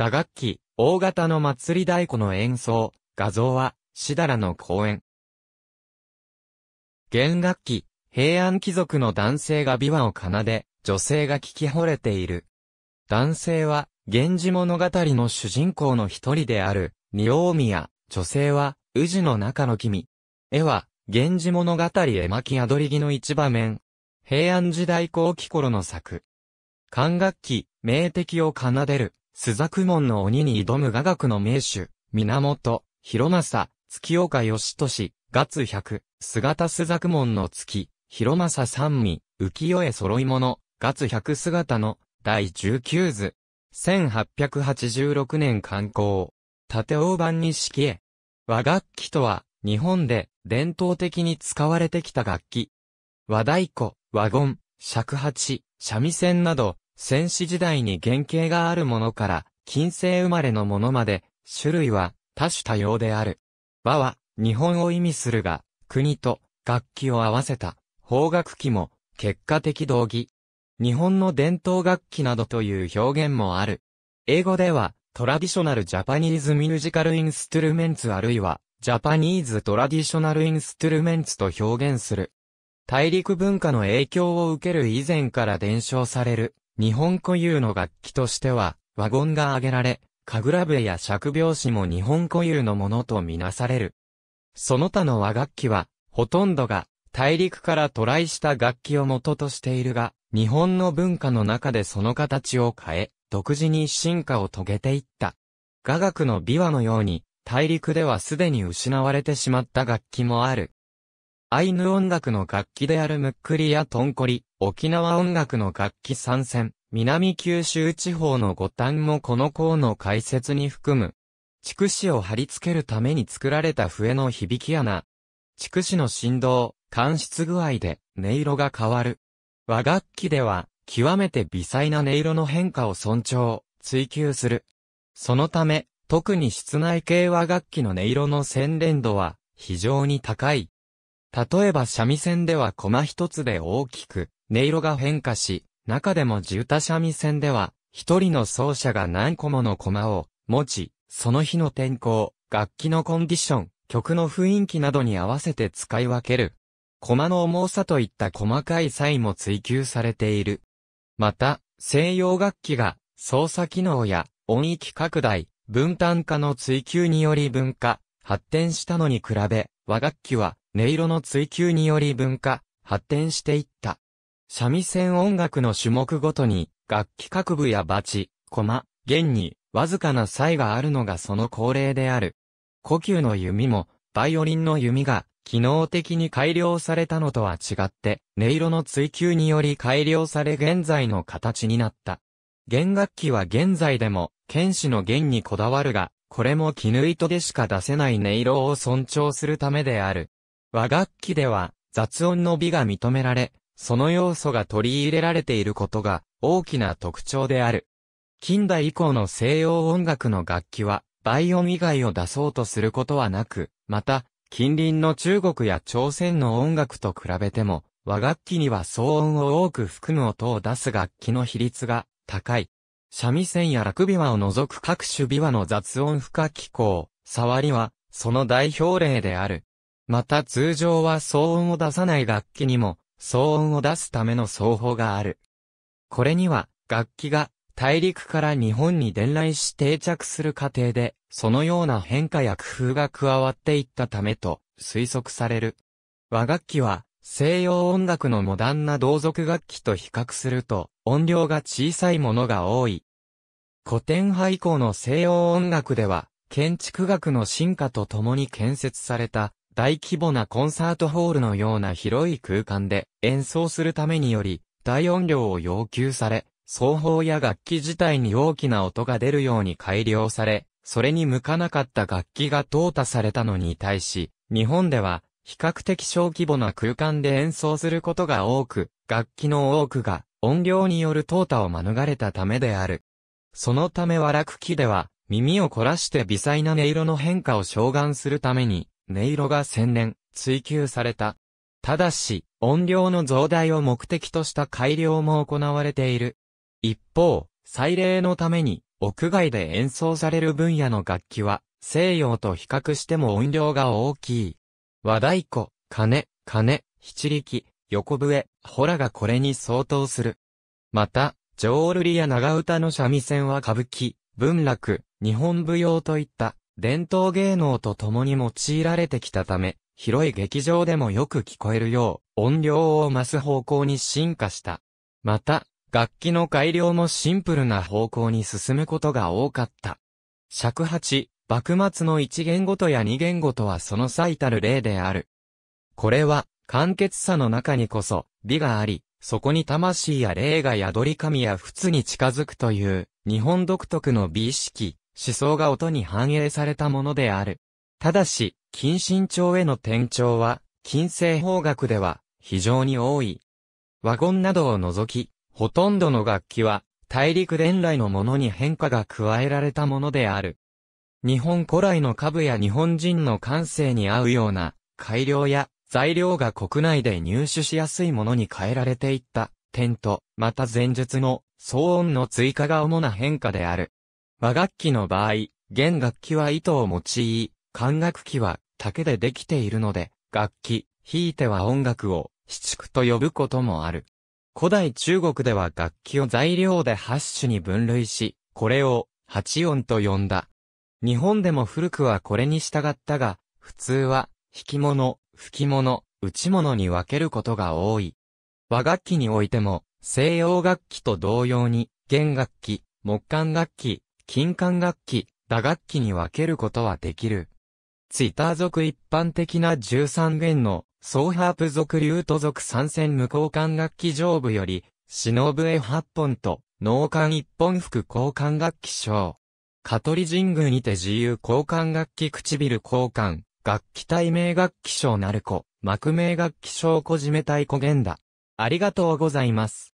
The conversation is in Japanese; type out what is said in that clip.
打楽器、大型の祭り太鼓の演奏、画像は、しだらの公演。弦楽器、平安貴族の男性が琵琶を奏で、女性が聞き惚れている。男性は、源氏物語の主人公の一人である、仁王宮、女性は、宇治の中の君。絵は、源氏物語絵巻ドり木の一場面。平安時代後期頃の作。管楽器、名敵を奏でる。朱雀門の鬼に挑む雅楽の名手、源、広政、月岡義俊、月百、姿朱雀門の月、広政三味、浮世絵揃い物、月百姿の、第19図。1886年刊行。縦大判に式へ。和楽器とは、日本で伝統的に使われてきた楽器。和太鼓、和言、尺八、三味線など、戦士時代に原型があるものから、近世生まれのものまで、種類は多種多様である。和は、日本を意味するが、国と楽器を合わせた、方楽器も、結果的同義。日本の伝統楽器などという表現もある。英語では、トラディショナルジャパニーズミュージカルインストゥルメンツあるいは、ジャパニーズトラディショナルインストゥルメンツと表現する。大陸文化の影響を受ける以前から伝承される、日本固有の楽器としては、ワゴンが挙げられ、神楽部や尺拍子も日本固有のものとみなされる。その他の和楽器は、ほとんどが大陸から渡来した楽器を元としているが、日本の文化の中でその形を変え、独自に進化を遂げていった。雅楽の琵琶のように、大陸ではすでに失われてしまった楽器もある。アイヌ音楽の楽器であるムックリやトンコリ、沖縄音楽の楽器参戦、南九州地方の五端もこの項の解説に含む。畜紫を貼り付けるために作られた笛の響き穴。畜紫の振動、間質具合で音色が変わる。和楽器では、極めて微細な音色の変化を尊重、追求する。そのため、特に室内系和楽器の音色の洗練度は非常に高い。例えば三味線では駒一つで大きく、音色が変化し、中でも十多三味線では、一人の奏者が何個もの駒を持ち、その日の天候、楽器のコンディション、曲の雰囲気などに合わせて使い分ける。駒の重さといった細かい差異も追求されている。また、西洋楽器が操作機能や音域拡大、分担化の追求により分化、発展したのに比べ、和楽器は音色の追求により分化、発展していった。三味線音楽の種目ごとに、楽器各部やバチ、コマ、弦に、わずかな差異があるのがその恒例である。呼吸の弓も、バイオリンの弓が、機能的に改良されたのとは違って、音色の追求により改良され現在の形になった。弦楽器は現在でも、剣士の弦にこだわるが、これも絹糸でしか出せない音色を尊重するためである。和楽器では、雑音の美が認められ、その要素が取り入れられていることが大きな特徴である。近代以降の西洋音楽の楽器は、バイオン以外を出そうとすることはなく、また、近隣の中国や朝鮮の音楽と比べても、和楽器には騒音を多く含む音を出す楽器の比率が高い。三味線や楽琵琶を除く各種琵琶の雑音不可機構、触りは、その代表例である。また通常は騒音を出さない楽器にも、騒音を出すための奏法がある。これには、楽器が大陸から日本に伝来し定着する過程で、そのような変化や工夫が加わっていったためと推測される。和楽器は、西洋音楽のモダンな同族楽器と比較すると、音量が小さいものが多い。古典派以降の西洋音楽では、建築学の進化とともに建設された大規模なコンサートホールのような広い空間で演奏するためにより、大音量を要求され、奏法や楽器自体に大きな音が出るように改良され、それに向かなかった楽器が淘汰されたのに対し、日本では比較的小規模な空間で演奏することが多く、楽器の多くが音量による淘汰を免れたためである。そのため和楽器では、耳を凝らして微細な音色の変化を昇願するために、音色が千年、追求された。ただし、音量の増大を目的とした改良も行われている。一方、祭礼のために、屋外で演奏される分野の楽器は、西洋と比較しても音量が大きい。和太鼓、鐘、鐘、七力、横笛、ホラがこれに相当する。また、浄瑠璃や長唄の三味線は歌舞伎、文楽、日本舞踊といった伝統芸能と共に用いられてきたため、広い劇場でもよく聞こえるよう、音量を増す方向に進化した。また、楽器の改良もシンプルな方向に進むことが多かった。尺八、幕末の一言語とや二言語とはその最たる例である。これは、簡潔さの中にこそ、美があり、そこに魂や霊が宿り神や仏に近づくという、日本独特の美意識、思想が音に反映されたものである。ただし、近親調への転調は、近世方角では非常に多い。ワゴンなどを除き、ほとんどの楽器は、大陸伝来のものに変化が加えられたものである。日本古来の家部や日本人の感性に合うような改良や材料が国内で入手しやすいものに変えられていった点と、また前述の騒音の追加が主な変化である。和楽器の場合、弦楽器は糸を用い、管楽器は竹でできているので、楽器、ひいては音楽を、四竹と呼ぶこともある。古代中国では楽器を材料で8種に分類し、これを八音と呼んだ。日本でも古くはこれに従ったが、普通は、弾き物、吹き物、打ち物に分けることが多い。和楽器においても、西洋楽器と同様に、弦楽器、木管楽器、金管楽器、打楽器に分けることはできる。ツイター族一般的な13弦の、ソーハープ族リュート族参戦無交換楽器上部より、忍ノ8本と、脳幹1本副交換楽器カ香取神宮にて自由交換楽器唇交換、楽器対名楽器賞なる子、幕名楽器賞小締めい小弦だ。ありがとうございます。